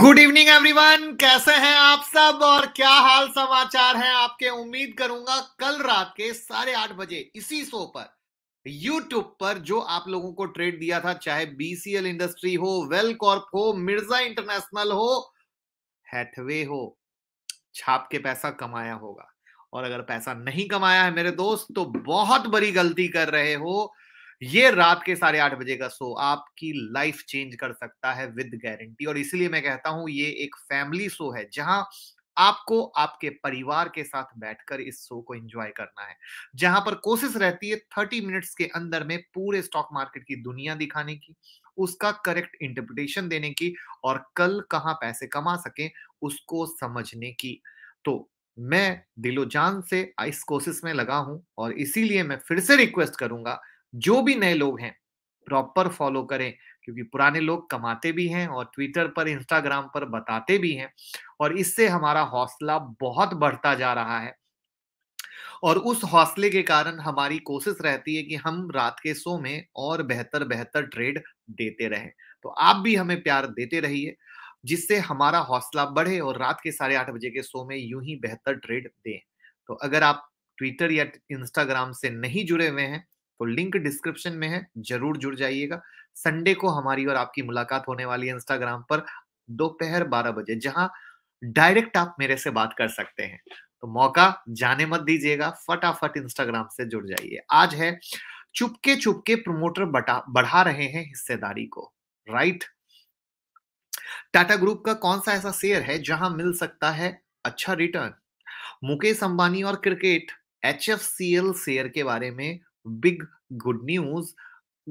good evening everyone कैसे हैं आप सब और क्या हाल समाचार है आपके उम्मीद करूंगा कल रात के साढ़े आठ बजे इसी शो पर यूट्यूब पर जो आप लोगों को ट्रेड दिया था चाहे बीसीएल इंडस्ट्री हो वेल कॉर्प हो मिर्जा इंटरनेशनल हो हैथवे हो छाप के पैसा कमाया होगा और अगर पैसा नहीं कमाया है मेरे दोस्त तो बहुत बड़ी गलती कर रहे हो ये रात के साढ़े आठ बजे का शो आपकी लाइफ चेंज कर सकता है विद गारंटी और इसलिए मैं कहता हूं ये एक फैमिली शो है जहां आपको आपके परिवार के साथ बैठकर इस शो को एंजॉय करना है जहां पर कोशिश रहती है थर्टी मिनट्स के अंदर में पूरे स्टॉक मार्केट की दुनिया दिखाने की उसका करेक्ट इंटरप्रिटेशन देने की और कल कहां पैसे कमा सके उसको समझने की तो मैं दिलो जान से इस कोशिश में लगा हूं और इसीलिए मैं फिर से रिक्वेस्ट करूंगा जो भी नए लोग हैं प्रॉपर फॉलो करें क्योंकि पुराने लोग कमाते भी हैं और ट्विटर पर इंस्टाग्राम पर बताते भी हैं और इससे हमारा हौसला बहुत बढ़ता जा रहा है और उस हौसले के कारण हमारी कोशिश रहती है कि हम रात के शो में और बेहतर बेहतर ट्रेड देते रहें तो आप भी हमें प्यार देते रहिए जिससे हमारा हौसला बढ़े और रात के साढ़े आठ बजे के शो में यूं ही बेहतर ट्रेड दें तो अगर आप ट्विटर या इंस्टाग्राम से नहीं जुड़े हुए हैं तो लिंक डिस्क्रिप्शन में है जरूर जुड़ जाइएगा संडे को हमारी और आपकी मुलाकात होने वाली है इंस्टाग्राम पर दोपहर बारह बजे जहां डायरेक्ट आप मेरे से बात कर सकते हैं तो मौका जाने मत दीजिएगा फटाफट इंस्टाग्राम से जुड़ जाइए आज है चुपके चुपके प्रमोटर बटा बढ़ा रहे हैं हिस्सेदारी को राइट टाटा ग्रुप का कौन सा ऐसा शेयर है जहां मिल सकता है अच्छा रिटर्न मुकेश अंबानी और क्रिकेट एच शेयर के बारे में बिग गुड न्यूज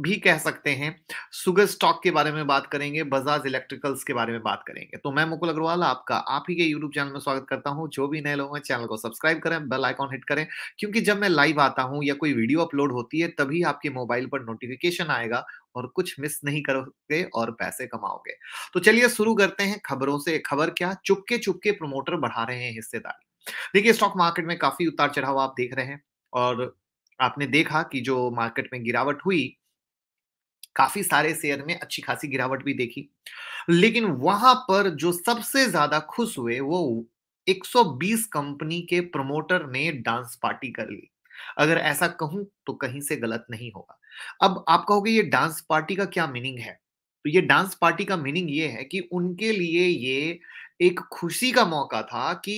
भी कह सकते हैं सुगर स्टॉक के बारे में बात करेंगे बजाज इलेक्ट्रिकल्स के बारे में बात करेंगे तो मैं मुकुल अग्रवाल आपका आप ही के यूट्यूब चैनल में स्वागत करता हूं जो भी नए लोग हैं चैनल को सब्सक्राइब करें बेल आइकॉन हिट करें क्योंकि जब मैं लाइव आता हूं या कोई वीडियो अपलोड होती है तभी आपके मोबाइल पर नोटिफिकेशन आएगा और कुछ मिस नहीं करोगे और पैसे कमाओगे तो चलिए शुरू करते हैं खबरों से खबर क्या चुपके चुपके प्रमोटर बढ़ा रहे हैं हिस्सेदारी देखिए स्टॉक मार्केट में काफी उतार चढ़ाव आप देख रहे हैं और आपने देखा कि जो मार्केट में गिरावट हुई काफी सारे शेयर में अच्छी खासी गिरावट भी देखी लेकिन वहां पर जो सबसे ज्यादा खुश हुए वो 120 कंपनी के प्रमोटर ने डांस पार्टी कर ली अगर ऐसा कहूं तो कहीं से गलत नहीं होगा अब आप कहोगे ये डांस पार्टी का क्या मीनिंग है तो ये डांस पार्टी का मीनिंग ये है कि उनके लिए ये एक खुशी का मौका था कि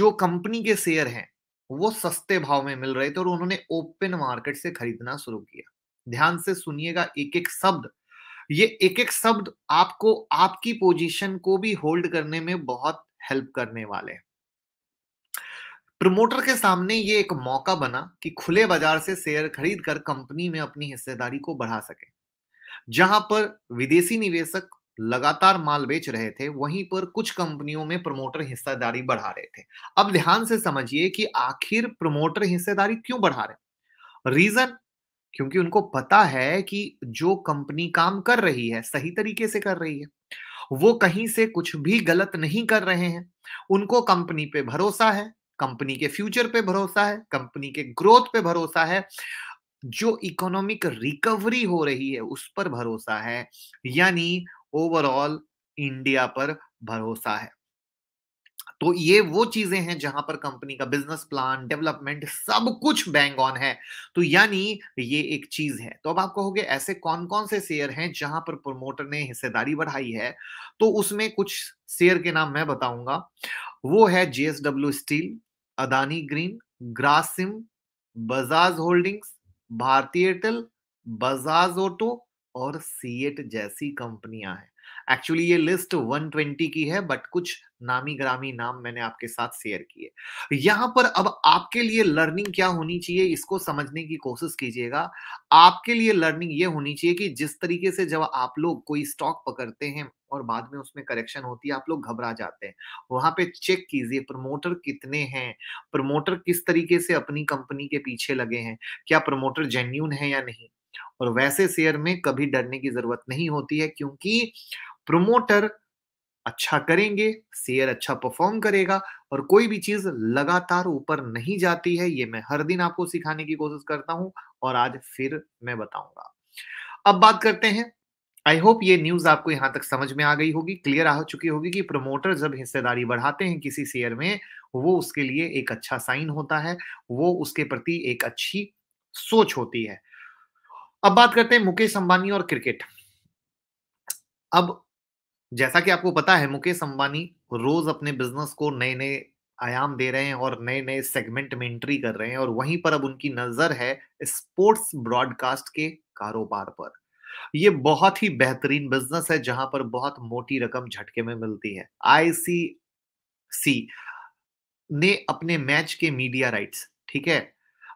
जो कंपनी के शेयर हैं वो सस्ते भाव में मिल रहे थे और उन्होंने ओपन मार्केट से खरीदना शुरू किया ध्यान से सुनिएगा एक एक शब्द ये एक एक शब्द आपको आपकी पोजीशन को भी होल्ड करने में बहुत हेल्प करने वाले प्रमोटर के सामने ये एक मौका बना कि खुले बाजार से शेयर खरीद कर कंपनी में अपनी हिस्सेदारी को बढ़ा सके जहां पर विदेशी निवेशक लगातार माल बेच रहे थे वहीं पर कुछ कंपनियों में प्रमोटर हिस्सेदारी बढ़ा रहे थे अब ध्यान से समझिए कि आखिर प्रमोटर हिस्सेदारी क्यों बढ़ा रहे रीजन क्योंकि उनको पता है कि जो कंपनी काम कर रही है सही तरीके से कर रही है वो कहीं से कुछ भी गलत नहीं कर रहे हैं उनको कंपनी पे भरोसा है कंपनी के फ्यूचर पे भरोसा है कंपनी के ग्रोथ पे भरोसा है जो इकोनॉमिक रिकवरी हो रही है उस पर भरोसा है यानी ओवरऑल इंडिया पर भरोसा है तो ये वो चीजें हैं जहां पर कंपनी का बिजनेस प्लान डेवलपमेंट सब कुछ बैंग ऑन है तो यानी ये एक चीज है तो अब आप कहोगे ऐसे कौन कौन से शेयर हैं जहां पर प्रमोटर ने हिस्सेदारी बढ़ाई है तो उसमें कुछ शेयर के नाम मैं बताऊंगा वो है JSW steel Adani green Grasim Bajaj holdings Bharti Airtel Bajaj auto और सीएट जैसी कंपनियां हैं एक्चुअली ये लिस्ट 120 की है बट कुछ नामी ग्रामी नाम मैंने आपके साथ शेयर किए यहां पर अब आपके लिए लर्निंग क्या होनी चाहिए इसको समझने की कोशिश कीजिएगा आपके लिए लर्निंग ये होनी चाहिए कि जिस तरीके से जब आप लोग कोई स्टॉक पकड़ते हैं और बाद में उसमें करेक्शन होती है आप लोग घबरा जाते हैं वहां पे चेक कीजिए प्रमोटर कितने हैं प्रमोटर किस तरीके से अपनी कंपनी के पीछे लगे हैं क्या प्रमोटर जेन्यून है या नहीं और वैसे शेयर में कभी डरने की जरूरत नहीं होती है क्योंकि प्रोमोटर अच्छा करेंगे शेयर अच्छा परफॉर्म करेगा और कोई भी चीज लगातार ऊपर नहीं जाती है ये मैं हर दिन आपको सिखाने की कोशिश करता हूं और आज फिर मैं बताऊंगा अब बात करते हैं आई होप ये न्यूज आपको यहां तक समझ में आ गई होगी क्लियर आ चुकी होगी कि प्रमोटर जब हिस्सेदारी बढ़ाते हैं किसी शेयर में वो उसके लिए एक अच्छा साइन होता है वो उसके प्रति एक अच्छी सोच होती है अब बात करते हैं मुकेश अंबानी और क्रिकेट अब जैसा कि आपको पता है मुकेश अंबानी रोज अपने बिजनेस को नए नए आयाम दे रहे हैं और नए नए सेगमेंट में एंट्री कर रहे हैं और वहीं पर अब उनकी नजर है स्पोर्ट्स ब्रॉडकास्ट के कारोबार पर ये बहुत ही बेहतरीन बिजनेस है जहां पर बहुत मोटी रकम झटके में मिलती है आईसीसी ने अपने मैच के मीडिया राइट्स ठीक है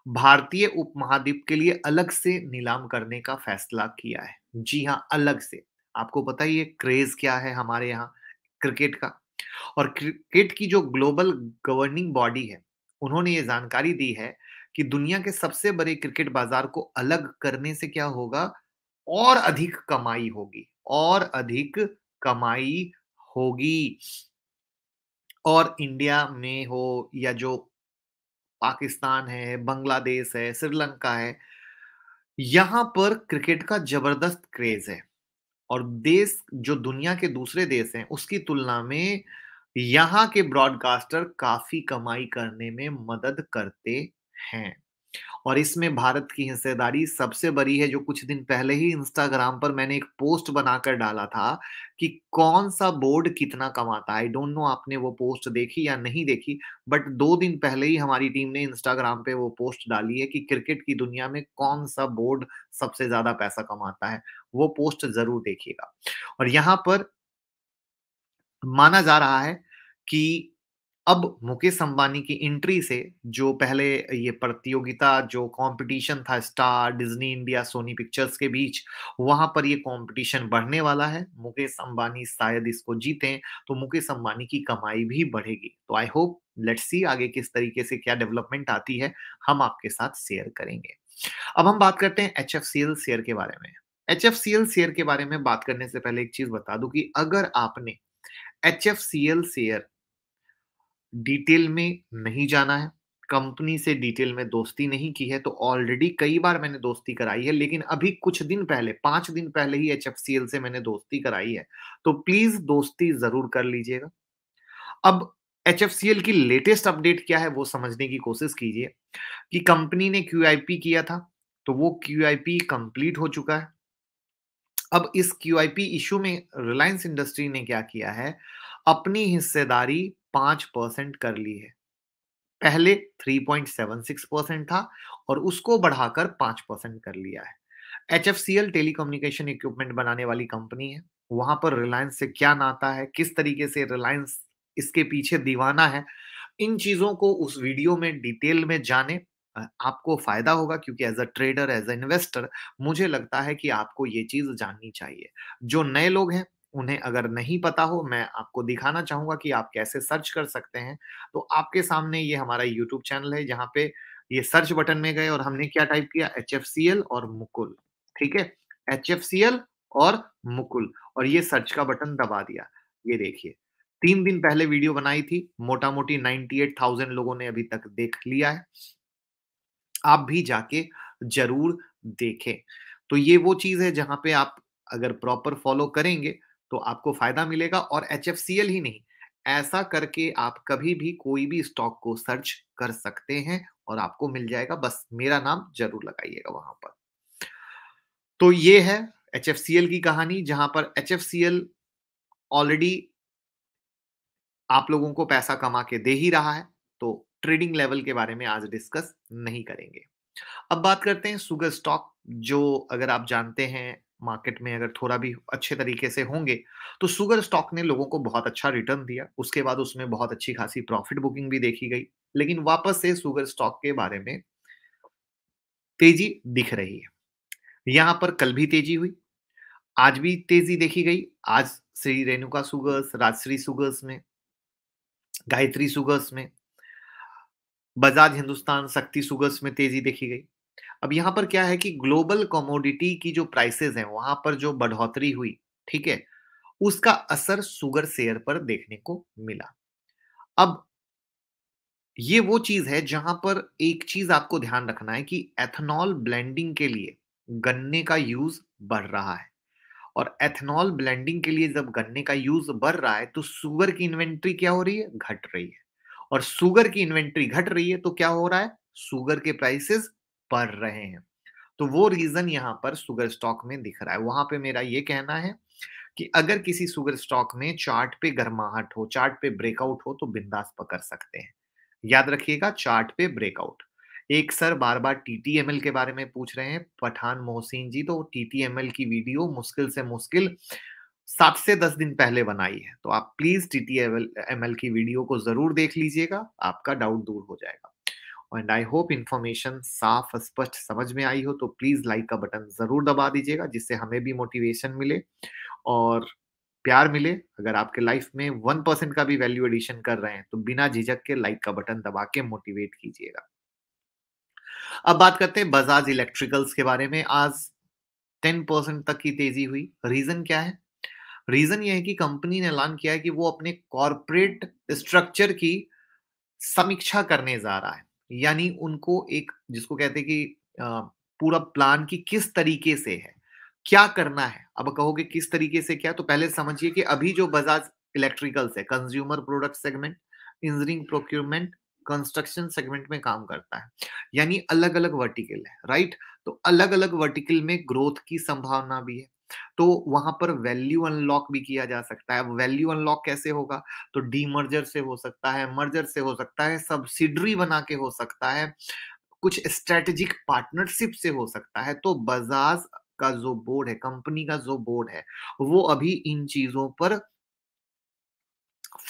भारतीय उपमहाद्वीप के लिए अलग से नीलाम करने का फैसला किया है जी हाँ अलग से आपको पता ही है क्रेज क्या है हमारे यहाँ क्रिकेट का और क्रिकेट की जो ग्लोबल गवर्निंग बॉडी है उन्होंने ये जानकारी दी है कि दुनिया के सबसे बड़े क्रिकेट बाजार को अलग करने से क्या होगा और अधिक कमाई होगी और अधिक कमाई होगी और इंडिया में हो या जो पाकिस्तान है बांग्लादेश है श्रीलंका है यहाँ पर क्रिकेट का जबरदस्त क्रेज है और देश जो दुनिया के दूसरे देश हैं उसकी तुलना में यहाँ के ब्रॉडकास्टर काफी कमाई करने में मदद करते हैं और इसमें भारत की हिस्सेदारी सबसे बड़ी है जो कुछ दिन पहले ही इंस्टाग्राम पर मैंने एक पोस्ट बनाकर डाला था कि कौन सा बोर्ड कितना कमाता आई डोंट नो आपने वो पोस्ट देखी या नहीं देखी बट दो दिन पहले ही हमारी टीम ने इंस्टाग्राम पे वो पोस्ट डाली है कि क्रिकेट की दुनिया में कौन सा बोर्ड सबसे ज्यादा पैसा कमाता है वो पोस्ट जरूर देखिएगा और यहां पर माना जा रहा है कि अब मुकेश अंबानी की एंट्री से जो पहले ये प्रतियोगिता जो कंपटीशन था Star Disney India Sony Pictures के बीच वहां पर ये कंपटीशन बढ़ने वाला है मुकेश अंबानी शायद इसको जीते तो मुकेश अंबानी की कमाई भी बढ़ेगी तो आई होप लेट्स सी आगे किस तरीके से क्या डेवलपमेंट आती है हम आपके साथ शेयर करेंगे अब हम बात करते हैं एच शेयर के बारे में एच शेयर के बारे में बात करने से पहले एक चीज बता दू कि अगर आपने एच शेयर डिटेल में नहीं जाना है कंपनी से डिटेल में दोस्ती नहीं की है तो ऑलरेडी कई बार मैंने दोस्ती कराई है लेकिन अभी कुछ दिन पहले पांच दिन पहले ही एच से मैंने दोस्ती कराई है तो प्लीज दोस्ती जरूर कर लीजिएगा अब एच की लेटेस्ट अपडेट क्या है वो समझने की कोशिश कीजिए कि कंपनी ने क्यू किया था तो वो क्यू कंप्लीट हो चुका है अब इस क्यू आई इशू में रिलायंस इंडस्ट्री ने क्या किया है अपनी हिस्सेदारी पांच परसेंट कर ली है पहले 3.76 परसेंट था और उसको बढ़ाकर पांच परसेंट कर लिया है H F C L telecommunication equipment बनाने वाली कंपनी है वहां पर रिलायंस से क्या नाता है किस तरीके से रिलायंस इसके पीछे दीवाना है इन चीजों को उस वीडियो में डिटेल में जाने आपको फायदा होगा क्योंकि as a trader as a investor मुझे लगता है कि आपको ये चीज जाननी चाहिए जो नए लोग हैं उन्हें अगर नहीं पता हो मैं आपको दिखाना चाहूंगा कि आप कैसे सर्च कर सकते हैं तो आपके सामने ये हमारा यूट्यूब चैनल है जहां पे ये सर्च बटन में गए और हमने क्या टाइप किया एच और मुकुल ठीक है एच और मुकुल और ये सर्च का बटन दबा दिया ये देखिए तीन दिन पहले वीडियो बनाई थी मोटा मोटी थाउजेंड लोगों ने अभी तक देख लिया है आप भी जाके जरूर देखें तो ये वो चीज है जहां पे आप अगर प्रॉपर फॉलो करेंगे तो आपको फायदा मिलेगा और एच ही नहीं ऐसा करके आप कभी भी कोई भी स्टॉक को सर्च कर सकते हैं और आपको मिल जाएगा बस मेरा नाम जरूर लगाइएगा वहां पर तो ये है एच की कहानी जहां पर एच ऑलरेडी आप लोगों को पैसा कमा के दे ही रहा है तो ट्रेडिंग लेवल के बारे में आज डिस्कस नहीं करेंगे अब बात करते हैं सुगर स्टॉक जो अगर आप जानते हैं मार्केट में अगर थोड़ा भी अच्छे तरीके से होंगे तो सुगर स्टॉक ने लोगों को बहुत अच्छा रिटर्न दिया उसके बाद उसमें बहुत अच्छी खासी प्रॉफिट बुकिंग भी देखी गई लेकिन वापस से सुगर स्टॉक के बारे में तेजी दिख रही है यहां पर कल भी तेजी हुई आज भी तेजी देखी गई आज श्री रेणुका सुगर्स राजश्री सुगर्स में गायत्री सुगर्स में बजाज हिंदुस्तान शक्ति सुगर्स में तेजी देखी गई अब यहां पर क्या है कि ग्लोबल कॉमोडिटी की जो प्राइसेस हैं वहां पर जो बढ़ोतरी हुई ठीक है उसका असर सुगर शेयर पर देखने को मिला अब ये वो चीज है जहां पर एक चीज आपको ध्यान रखना है कि एथेनॉल ब्लेंडिंग के लिए गन्ने का यूज बढ़ रहा है और एथेनॉल ब्लेंडिंग के लिए जब गन्ने का यूज बढ़ रहा है तो सुगर की इन्वेंट्री क्या हो रही है घट रही है और सुगर की इन्वेंट्री घट रही है तो क्या हो रहा है सुगर के प्राइसेस पढ़ रहे हैं तो वो रीजन यहाँ पर सुगर स्टॉक में दिख रहा है वहां पे मेरा ये कहना है कि अगर किसी सुगर स्टॉक में चार्ट पे गर्माहट हो चार्ट पे ब्रेकआउट हो तो बिंदास पकड़ सकते हैं याद रखिएगा चार्ट पे ब्रेकआउट एक सर बार बार टीटीएमएल के बारे में पूछ रहे हैं पठान मोहसिन जी तो टीटीएमएल की वीडियो मुश्किल से मुश्किल सात से दस दिन पहले बनाई है तो आप प्लीज टीटीएमएल की वीडियो को जरूर देख लीजिएगा आपका डाउट दूर हो जाएगा एंड आई होप इन्फॉर्मेशन साफ स्पष्ट समझ में आई हो तो प्लीज लाइक का बटन जरूर दबा दीजिएगा जिससे हमें भी मोटिवेशन मिले और प्यार मिले अगर आपके लाइफ में वन परसेंट का भी वैल्यू एडिशन कर रहे हैं तो बिना झिझक के लाइक का बटन दबा के मोटिवेट कीजिएगा अब बात करते हैं बजाज इलेक्ट्रिकल्स के बारे में आज टेन परसेंट तक की तेजी हुई रीजन क्या है रीजन यह है कि कंपनी ने ऐलान किया है कि वो अपने कॉरपोरेट स्ट्रक्चर की समीक्षा करने जा रहा है यानी उनको एक जिसको कहते हैं कि पूरा प्लान की किस तरीके से है क्या करना है अब कहोगे किस तरीके से क्या तो पहले समझिए कि अभी जो बजाज इलेक्ट्रिकल्स है consumer product segment engineering procurement construction segment में काम करता है यानी अलग अलग वर्टिकल है राइट तो अलग अलग वर्टिकल में ग्रोथ की संभावना भी है तो वहां पर वैल्यू अनलॉक भी किया जा सकता है वैल्यू अनलॉक कैसे होगा तो डी मर्जर से हो सकता है मर्जर से हो सकता है सब्सिडरी बना के हो सकता है कुछ स्ट्रेटेजिक पार्टनरशिप से हो सकता है तो बजाज का जो बोर्ड है कंपनी का जो बोर्ड है वो अभी इन चीजों पर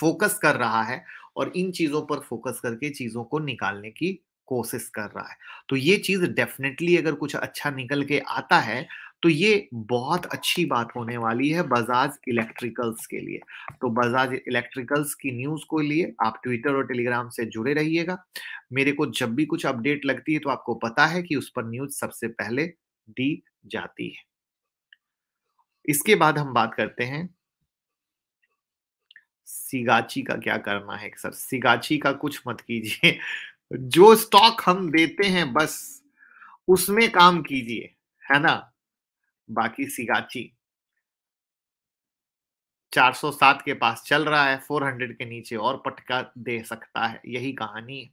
फोकस कर रहा है और इन चीजों पर फोकस करके चीजों को निकालने की कोशिश कर रहा है तो ये चीज डेफिनेटली अगर कुछ अच्छा निकल के आता है तो ये बहुत अच्छी बात होने वाली है बजाज इलेक्ट्रिकल्स के लिए तो बजाज इलेक्ट्रिकल्स की न्यूज को लिए आप ट्विटर और टेलीग्राम से जुड़े रहिएगा मेरे को जब भी कुछ अपडेट लगती है तो आपको पता है कि उस पर न्यूज सबसे पहले दी जाती है इसके बाद हम बात करते हैं सिगाची का क्या करना है सर सिगाची का कुछ मत कीजिए जो स्टॉक हम देते हैं बस उसमें काम कीजिए है ना बाकी सिगाची 407 के पास चल रहा है 400 के नीचे और पटका दे सकता है यही कहानी है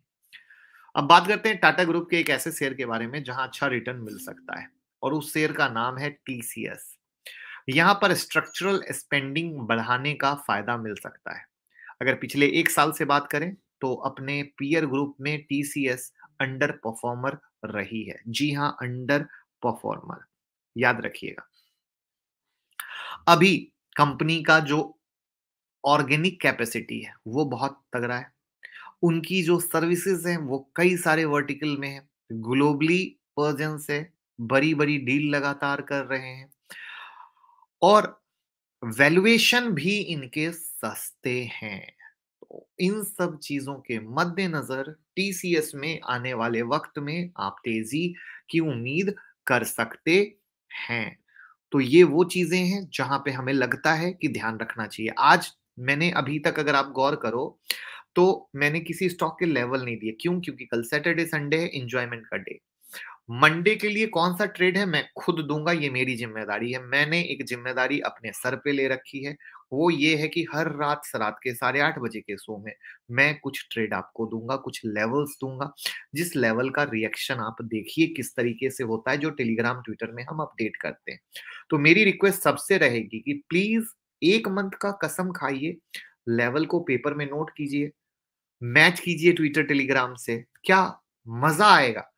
अब बात करते हैं टाटा ग्रुप के एक ऐसे शेयर के बारे में जहां अच्छा रिटर्न मिल सकता है और उस शेयर का नाम है टीसीएस यहां पर स्ट्रक्चरल स्पेंडिंग बढ़ाने का फायदा मिल सकता है अगर पिछले एक साल से बात करें तो अपने पीयर ग्रुप में टीसीएस अंडर परफॉर्मर रही है जी हाँ अंडर परफॉर्मर याद रखिएगा अभी कंपनी का जो ऑर्गेनिक कैपेसिटी है वो बहुत तगड़ा है उनकी जो सर्विसेज हैं वो कई सारे वर्टिकल में है ग्लोबली वर्जन से बड़ी बड़ी डील लगातार कर रहे हैं और वैल्यूएशन भी इनके सस्ते हैं तो इन सब चीजों के मद्देनजर टीसीएस में आने वाले वक्त में आप तेजी की उम्मीद कर सकते हैं तो ये वो चीजें हैं जहां पे हमें लगता है कि ध्यान रखना चाहिए आज मैंने अभी तक अगर आप गौर करो तो मैंने किसी स्टॉक के लेवल नहीं दिए क्यों क्योंकि कल सैटरडे संडे है इंजॉयमेंट का डे मंडे के लिए कौन सा ट्रेड है मैं खुद दूंगा ये मेरी जिम्मेदारी है मैंने एक जिम्मेदारी अपने सर पे ले रखी है वो ये है कि हर रात रात के साढ़े आठ बजे के शो में मैं कुछ ट्रेड आपको दूंगा कुछ लेवल्स दूंगा जिस लेवल का रिएक्शन आप देखिए किस तरीके से होता है जो टेलीग्राम ट्विटर में हम अपडेट करते हैं तो मेरी रिक्वेस्ट सबसे रहेगी कि प्लीज एक मंथ का कसम खाइए लेवल को पेपर में नोट कीजिए मैच कीजिए ट्विटर टेलीग्राम से क्या मजा आएगा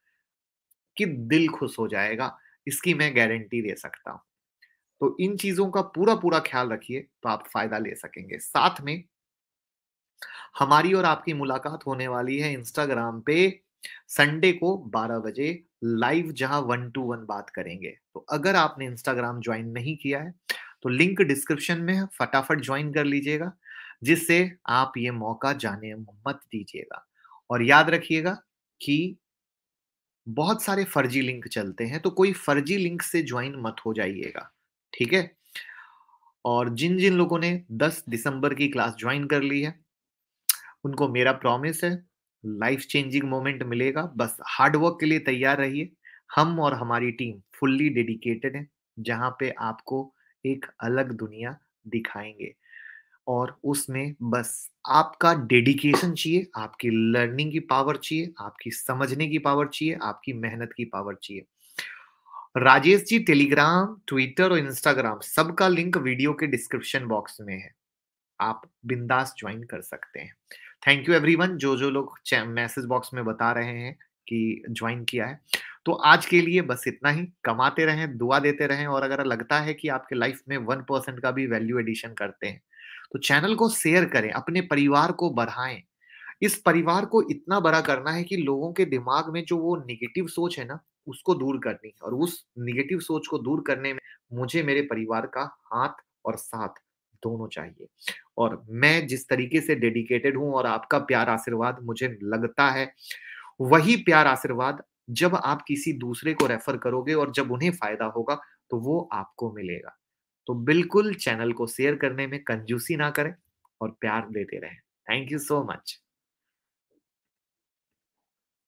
कि दिल खुश हो जाएगा इसकी मैं गारंटी दे सकता हूं तो इन चीजों का पूरा पूरा ख्याल रखिए तो आप फायदा ले सकेंगे साथ में हमारी और आपकी मुलाकात होने वाली है इंस्टाग्राम पे संडे को 12 बजे लाइव जहां वन टू वन बात करेंगे तो अगर आपने इंस्टाग्राम ज्वाइन नहीं किया है तो लिंक डिस्क्रिप्शन में फटाफट ज्वाइन कर लीजिएगा जिससे आप ये मौका जाने मत दीजिएगा और याद रखिएगा कि बहुत सारे फर्जी लिंक चलते हैं तो कोई फर्जी लिंक से ज्वाइन मत हो जाइएगा ठीक है और जिन जिन लोगों ने 10 दिसंबर की क्लास ज्वाइन कर ली है उनको मेरा प्रॉमिस है लाइफ चेंजिंग मोमेंट मिलेगा बस हार्डवर्क के लिए तैयार रहिए हम और हमारी टीम फुल्ली डेडिकेटेड है जहां पे आपको एक अलग दुनिया दिखाएंगे और उसमें बस आपका डेडिकेशन चाहिए आपकी लर्निंग की पावर चाहिए आपकी समझने की पावर चाहिए आपकी मेहनत की पावर चाहिए राजेश जी टेलीग्राम ट्विटर और इंस्टाग्राम सबका लिंक वीडियो के डिस्क्रिप्शन बॉक्स में है आप बिंदास ज्वाइन कर सकते हैं थैंक यू एवरीवन जो जो लोग मैसेज बॉक्स में बता रहे हैं कि ज्वाइन किया है तो आज के लिए बस इतना ही कमाते रहें दुआ देते रहें और अगर लगता है कि आपके लाइफ में वन परसेंट का भी वैल्यू एडिशन करते हैं तो चैनल को शेयर करें अपने परिवार को बढ़ाएं इस परिवार को इतना बड़ा करना है कि लोगों के दिमाग में जो वो निगेटिव सोच है ना उसको दूर करनी है और उस निगेटिव सोच को दूर करने में मुझे मेरे परिवार का हाथ और साथ दोनों चाहिए और मैं जिस तरीके से डेडिकेटेड हूं और आपका प्यार आशीर्वाद मुझे लगता है वही प्यार आशीर्वाद जब आप किसी दूसरे को रेफर करोगे और जब उन्हें फायदा होगा तो वो आपको मिलेगा तो बिल्कुल चैनल को शेयर करने में कंजूसी ना करें और प्यार देते रहें थैंक यू सो मच